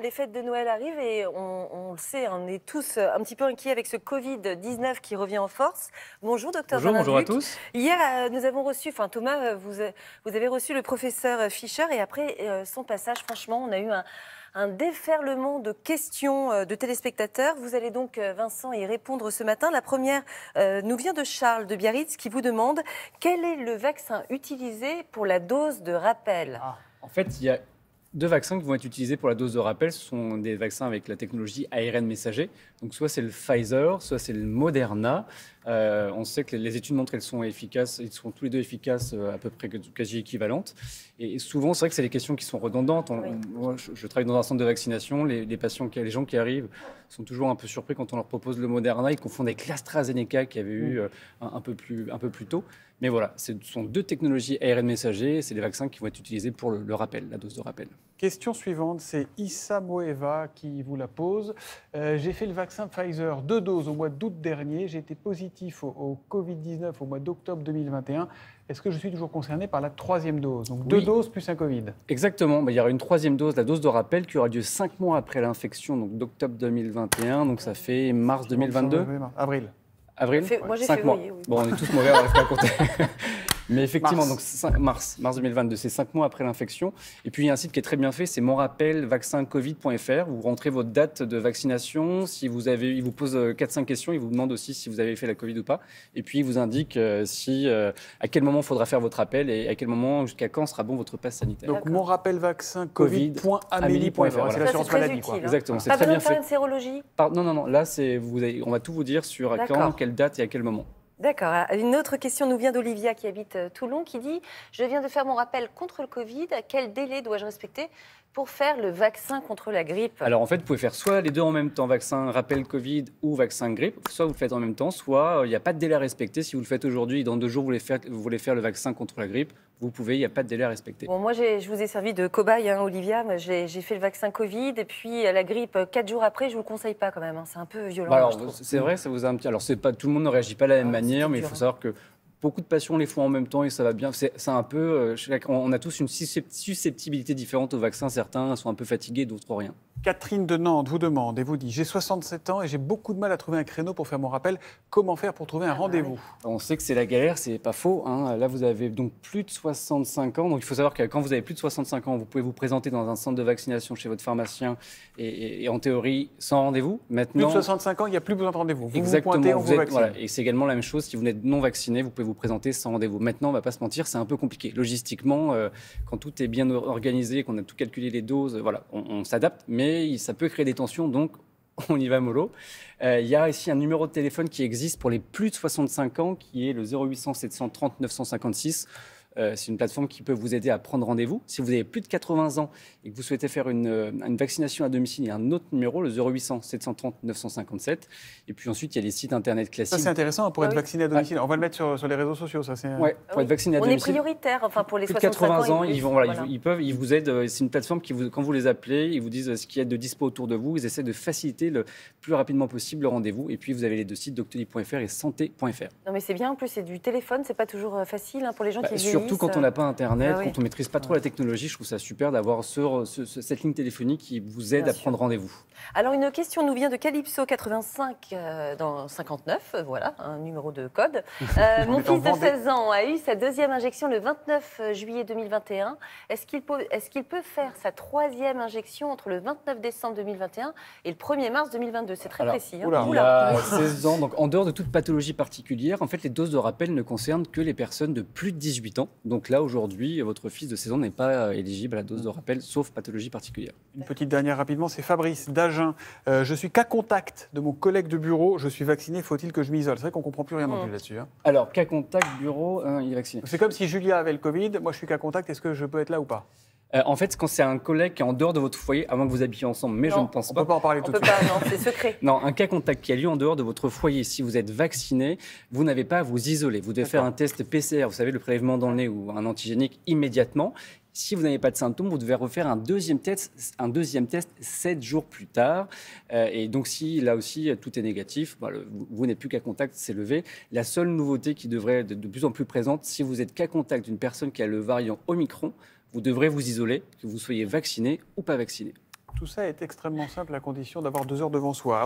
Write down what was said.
Les fêtes de Noël arrivent et on, le sait, on est tous un petit peu inquiets avec ce Covid-19 qui revient en force. Bonjour docteur Bonjour, bonjour à tous. Hier, euh, nous avons reçu, enfin Thomas, euh, euh, vous, avez reçu le professeur Fischer et après son passage, franchement, on a eu un, déferlement de questions de téléspectateurs. Vous allez donc, Vincent, y répondre ce matin. La première nous vient de Charles de Biarritz qui vous demande quel est le vaccin utilisé pour la dose de rappel ah, En fait, il y a deux vaccins qui vont être utilisés pour la dose de rappel, ce sont des vaccins avec la technologie ARN messager. Donc soit c'est le Pfizer, soit c'est le Moderna. Euh, on sait que les études montrent qu'elles sont efficaces, ils sont tous les deux efficaces euh, à peu près quasi équivalentes. Et souvent, c'est vrai que c'est des questions qui sont redondantes. moi, je, travaille dans un centre de vaccination, les, patients, les gens qui arrivent sont toujours un peu surpris quand on leur propose le Moderna, ils confondent avec l'AstraZeneca qui avait eu mm. euh, un, peu plus, un peu plus tôt. Mais voilà, ce sont deux technologies ARN messager, c'est des vaccins qui vont être utilisés pour le rappel, la dose de rappel. Question suivante, c'est Issa Moeva qui vous la pose. Euh, j'ai fait le vaccin Pfizer, deux doses au mois d'août dernier. J'ai été positif au, Covid-19 au mois d'octobre 2021. Est-ce que je suis toujours concerné par la troisième dose Donc deux doses plus un Covid. Exactement. Bah, il y aura une troisième dose, la dose de rappel, qui aura lieu cinq mois après l'infection, donc d'octobre 2021. Donc ça fait mars 2022. Avril. Avril. Moi j'ai Oui. Bon, on est tous mauvais, on va pas compter. Mais effectivement, donc 5, mars, mars 2022, c'est cinq mois après l'infection. Et puis il y a un site qui est très bien fait, c'est mon Vous rentrez votre date de vaccination. Si vous avez, il vous pose 4-5 euh, questions. Il vous demande aussi si vous avez fait la Covid ou pas. Et puis il vous indique euh, si, euh, à quel moment il faudra faire votre appel et à quel moment, jusqu'à quand sera bon votre passe sanitaire. Donc mon C'est l'assurance hein. Exactement, c'est très bien fait. Pas besoin de faire une sérologie. Non, non, non. Là, c'est vous on va tout vous dire sur quand, quelle date et à quel moment. D'accord. Euh, une autre question nous vient d'Olivia qui habite euh, Toulon qui dit Je viens de faire mon rappel contre le Covid. Quel délai dois-je respecter pour faire le vaccin contre la grippe Alors en fait, vous pouvez faire soit les deux en même temps, vaccin rappel Covid ou vaccin grippe, soit vous le faites en même temps, soit euh, il n'y a pas de délai à respecter. Si vous le faites aujourd'hui dans deux jours, vous voulez, faire, le vaccin contre la grippe, vous pouvez, il n'y a pas de délai à respecter. Bon, moi, je vous ai servi de cobaye, hein, Olivia. J'ai fait le vaccin Covid et puis euh, la grippe euh, quatre jours après, je ne vous le conseille pas quand même. Hein. C'est un peu violent. Bah, alors, c'est vrai, ça vous a un petit. Alors, pas, tout le monde ne réagit pas de la même ah, manière, mais il faut hein. savoir que beaucoup de patients les font en même temps et ça va bien. C'est un peu, euh, on a tous une susceptibilité différente au vaccin. Certains sont un peu fatigués, d'autres rien. Catherine de Nantes vous demande et vous dit J'ai 67 ans et j'ai beaucoup de mal à trouver un créneau pour faire mon rappel. Comment faire pour trouver un ah bah rendez-vous On sait que c'est la galère, c'est pas faux. Hein. Là, vous avez donc plus de 65 ans. Donc, il faut savoir que quand vous avez plus de 65 ans, vous pouvez vous présenter dans un centre de vaccination chez votre pharmacien et, en théorie sans rendez-vous. Maintenant, plus de 65 ans, il n'y a plus besoin de rendez-vous. Vous exactement, vous pointez, Et c'est également la même chose si vous n'êtes non vacciné, vous pouvez vous présenter sans rendez-vous. Maintenant, on ne va pas se mentir, c'est un peu compliqué. Logistiquement, euh, quand tout est bien organisé, qu'on a tout calculé les doses, voilà, on, on s'adapte. Mais ça peut créer des tensions, donc on y va mollo. Euh, il y a ici un numéro de téléphone qui existe pour les plus de 65 ans, qui est le 0800 730 956. Euh, c'est une plateforme qui peut vous aider à prendre rendez-vous. Si vous avez plus de 80 ans et que vous souhaitez faire euh, une, vaccination à domicile, il y a un autre numéro, le 0800 730 957. Et puis ensuite, il y a les sites internet classiques. Ça, c'est intéressant pour être ah vacciné à domicile. Ah. On va le mettre sur, les réseaux sociaux, ça. pour être vacciné à domicile. On est prioritaire, enfin, pour les 65 80 ans. Ils, vont, Ils, peuvent, ils vous aident. Euh, c'est une plateforme qui, vous, quand vous les appelez, ils vous disent ce qu'il y a de dispo autour de vous. Ils essaient de faciliter le plus rapidement possible le rendez-vous. Et puis, vous avez les deux sites, doctolib.fr et santé.fr. Non, mais c'est bien. En plus, c'est du téléphone. C'est pas toujours facile hein, pour les gens bah, qui qui Surtout quand on n'a pas Internet, bah quand on maîtrise pas trop la technologie, je trouve ça super d'avoir cette ligne téléphonique qui vous aide à prendre rendez-vous. Alors une question nous vient de Calypso 85 euh, dans 59, euh, voilà, un numéro de code. Euh, mon fils de 16 ans a eu sa deuxième injection le 29 juillet 2021. Est-ce qu'il peut, est peut faire sa troisième injection entre le 29 décembre 2021 et le 1er mars 2022 C'est très précis. 16 hein. ans, donc en dehors de toute pathologie particulière, en fait les doses de rappel ne concernent que les personnes de plus de 18 ans. Donc là, aujourd'hui, votre fils de saison n'est pas euh, éligible à la dose de rappel, sauf pathologie particulière. Une petite dernière rapidement, c'est Fabrice d'Agen. Euh, je suis cas contact de mon collègue de bureau, je suis vacciné, faut-il que je m'isole C'est vrai qu'on ne comprend plus rien non plus mm. là-dessus. Hein. Alors, cas contact, bureau, hein, il est vacciné. C'est comme si Julia avait le Covid, moi je suis cas contact, est-ce que je peux être là ou pas euh, en fait, quand c'est un collègue qui est en dehors de votre foyer, avant que vous habitiez ensemble, mais je ne pense pas. On peut pas en parler tout de suite. non, c'est secret. Non, un cas contact qui a lieu en dehors de votre foyer. Si vous êtes vacciné, vous n'avez pas à vous isoler. Vous devez faire un test PCR, vous savez, le prélèvement dans le nez ou un antigénique immédiatement. Si vous n'avez pas de symptômes, vous devez refaire un deuxième test, un deuxième test 7 jours plus tard. Euh, et donc si là aussi tout est négatif, bah, vous, n'êtes plus qu'à contact, c'est levé. La seule nouveauté qui devrait être de plus en plus présente, si vous êtes qu'à contact d'une personne qui a le variant Omicron, vous devrez vous isoler, que vous soyez vacciné ou pas vacciné. Tout ça est extrêmement simple à condition d'avoir deux heures devant soi.